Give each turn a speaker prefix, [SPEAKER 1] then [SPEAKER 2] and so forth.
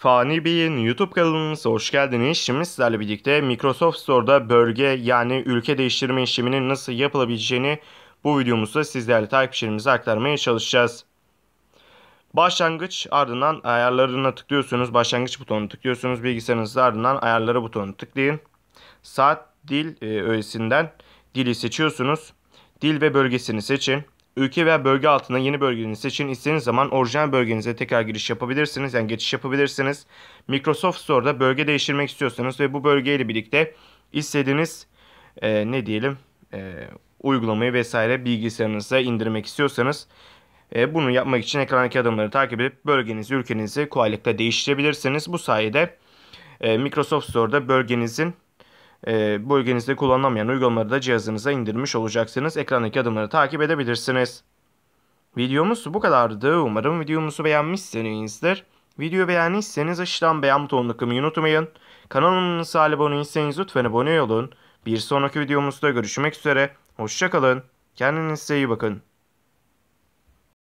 [SPEAKER 1] Fani Bey'in YouTube kanalımıza hoş geldiniz. Şimdi sizlerle birlikte Microsoft Store'da bölge yani ülke değiştirme işleminin nasıl yapılabileceğini bu videomuzda sizlerle takipçilerimize aktarmaya çalışacağız. Başlangıç ardından ayarlarına tıklıyorsunuz. Başlangıç butonunu tıklıyorsunuz. Bilgisayarınızda ardından ayarlara butonunu tıklayın. Saat dil e, öğesinden dili seçiyorsunuz. Dil ve bölgesini seçin. Ülke veya bölge altında yeni bölgenizi seçin. İstediğiniz zaman orijinal bölgenize tekrar giriş yapabilirsiniz. Yani geçiş yapabilirsiniz. Microsoft Store'da bölge değiştirmek istiyorsanız ve bu bölgeyle birlikte istediğiniz e, ne diyelim e, uygulamayı vesaire bilgisayarınıza indirmek istiyorsanız e, bunu yapmak için ekrandaki adımları takip edip bölgenizi, ülkenizi kolaylıkla değiştirebilirsiniz. Bu sayede e, Microsoft Store'da bölgenizin e, ee, bölgenizde kullanılamayan uygulamaları da cihazınıza indirmiş olacaksınız. Ekrandaki adımları takip edebilirsiniz. Videomuz bu kadardı. Umarım videomuzu beğenmişsinizdir. Videoyu beğendiyseniz aşağıdan beğen butonunu tıklamayı unutmayın. Kanalımıza abone lütfen abone olun. Bir sonraki videomuzda görüşmek üzere. Hoşçakalın. Kendinize iyi bakın.